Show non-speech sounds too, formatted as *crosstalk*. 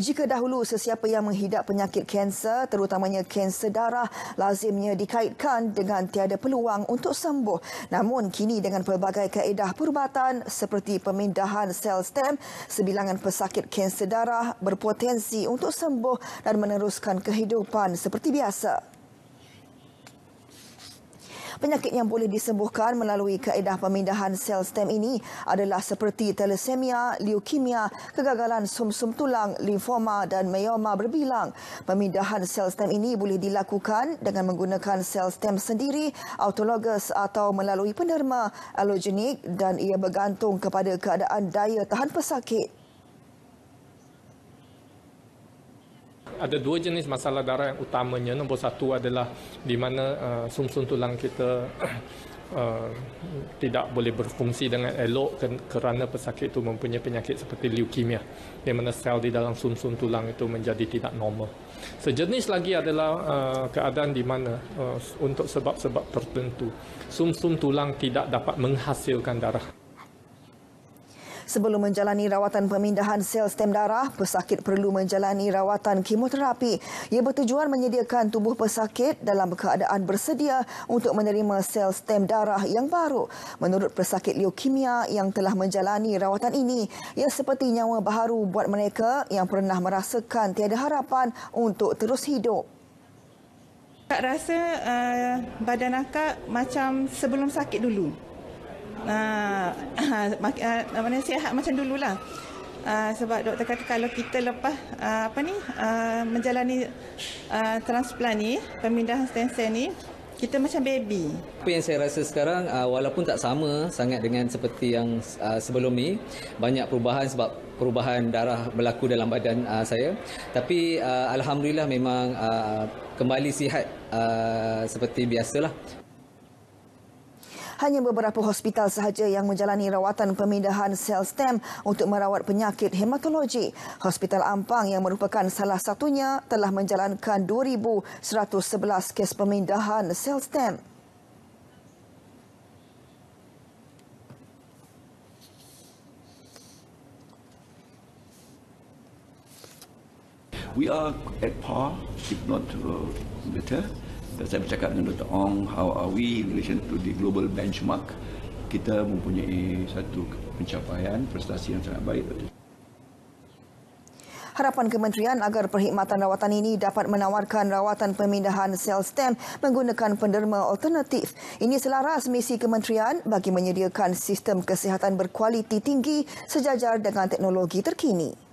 Jika dahulu sesiapa yang menghidap penyakit kanser, terutamanya kanser darah, lazimnya dikaitkan dengan tiada peluang untuk sembuh. Namun kini dengan pelbagai kaedah perubatan seperti pemindahan sel stem, sebilangan pesakit kanser darah berpotensi untuk sembuh dan meneruskan kehidupan seperti biasa. Penyakit yang boleh disembuhkan melalui kaedah pemindahan sel stem ini adalah seperti telesemia, leukemia, kegagalan sumsum -sum tulang, limfoma dan myoma berbilang. Pemindahan sel stem ini boleh dilakukan dengan menggunakan sel stem sendiri, autologus atau melalui penderma, allogenik dan ia bergantung kepada keadaan daya tahan pesakit. ada dua jenis masalah darah yang utamanya. Nombor satu adalah di mana uh, sumsum uh, -sum tulang kita *clears throat* uh, tidak boleh berfungsi dengan elok kerana pesakit itu mempunyai penyakit seperti leukemia. Di mana sel di dalam sumsum -sum tulang itu menjadi tidak normal. Sejenis lagi adalah uh, keadaan di mana uh, untuk sebab-sebab tertentu sumsum -sum tulang tidak dapat menghasilkan darah. Sebelum menjalani rawatan pemindahan sel stem darah, pesakit perlu menjalani rawatan kemoterapi. Ia bertujuan menyediakan tubuh pesakit dalam keadaan bersedia untuk menerima sel stem darah yang baru. Menurut pesakit leukemia yang telah menjalani rawatan ini, ia seperti nyawa baru buat mereka yang pernah merasakan tiada harapan untuk terus hidup. Kak rasa uh, badan akak macam sebelum sakit dulu uh, uh, mana sihat macam dululah. Uh, sebab doktor kata kalau kita lepas uh, apa ni uh, menjalani uh, transplant ni pemindahan stem cell ni kita macam baby. Apa yang saya rasa sekarang uh, walaupun tak sama sangat dengan seperti yang uh, sebelum ni banyak perubahan sebab perubahan darah berlaku dalam badan uh, saya tapi uh, alhamdulillah memang uh, kembali sihat uh, seperti biasalah. Hanya beberapa hospital sahaja yang menjalani rawatan pemindahan sel stem untuk merawat penyakit hematologi. Hospital Ampang yang merupakan salah satunya telah menjalankan 2,111 kes pemindahan sel stem. We are at par, if not uh, better dan saya bercakap dengan Dr. Ong how are we in relation to the global benchmark kita mempunyai satu pencapaian prestasi yang sangat baik Harapan kementerian agar perkhidmatan rawatan ini dapat menawarkan rawatan pemindahan sel stem menggunakan penderma alternatif. Ini selaras misi kementerian bagi menyediakan sistem kesihatan berkualiti tinggi sejajar dengan teknologi terkini.